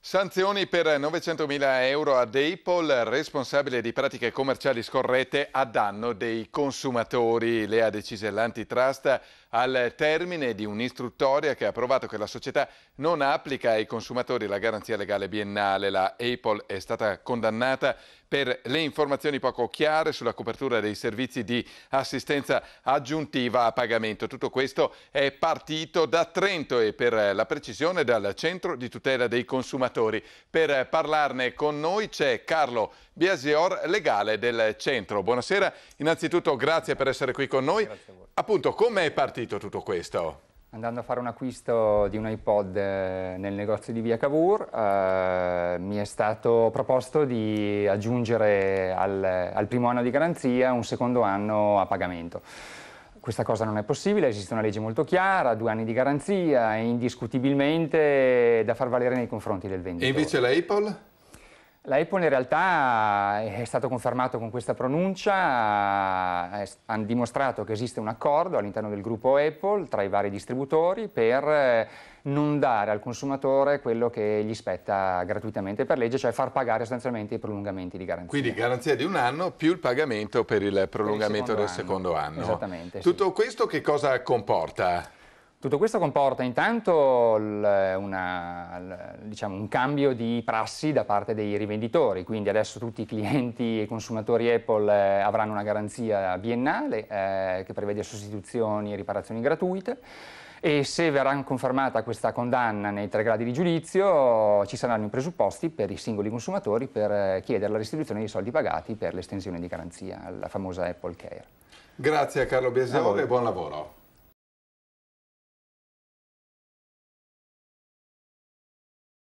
Sanzioni per 900.000 euro ad Apple, responsabile di pratiche commerciali scorrette a danno dei consumatori. Le ha decise l'antitrust al termine di un'istruttoria che ha provato che la società non applica ai consumatori la garanzia legale biennale. La Apple è stata condannata per le informazioni poco chiare sulla copertura dei servizi di assistenza aggiuntiva a pagamento. Tutto questo è partito da Trento e per la precisione dal Centro di tutela dei consumatori. Per parlarne con noi c'è Carlo Biasior, legale del Centro. Buonasera, innanzitutto grazie per essere qui con noi. Appunto, come è partito tutto questo? andando a fare un acquisto di un iPod eh, nel negozio di via Cavour, eh, mi è stato proposto di aggiungere al, al, primo anno di garanzia un secondo anno a pagamento. Questa cosa non è possibile, esiste una legge molto chiara, due anni di garanzia, indiscutibilmente da far valere nei confronti del venditore. E invece l'Apple? La Apple in realtà eh, è stato confermato con questa pronuncia, eh, hanno dimostrato che esiste un accordo all'interno del gruppo Apple tra i vari distributori per eh, non dare al consumatore quello che gli spetta gratuitamente per legge, cioè far pagare sostanzialmente i prolungamenti di garanzia. Quindi garanzia di un anno più il pagamento per il prolungamento per il secondo del anno. secondo anno. Esattamente. Tutto sì. questo che cosa comporta? Tutto questo comporta intanto una, diciamo, un cambio di prassi da parte dei rivenditori, quindi adesso tutti i clienti e i consumatori Apple eh, avranno una garanzia biennale eh, che prevede sostituzioni e riparazioni gratuite e se verrà confermata questa condanna nei tre gradi di giudizio ci saranno i presupposti per i singoli consumatori per eh, chiedere la restituzione dei soldi pagati per l'estensione di garanzia, la famosa Apple Care. Grazie a Carlo Biasione e buon lavoro.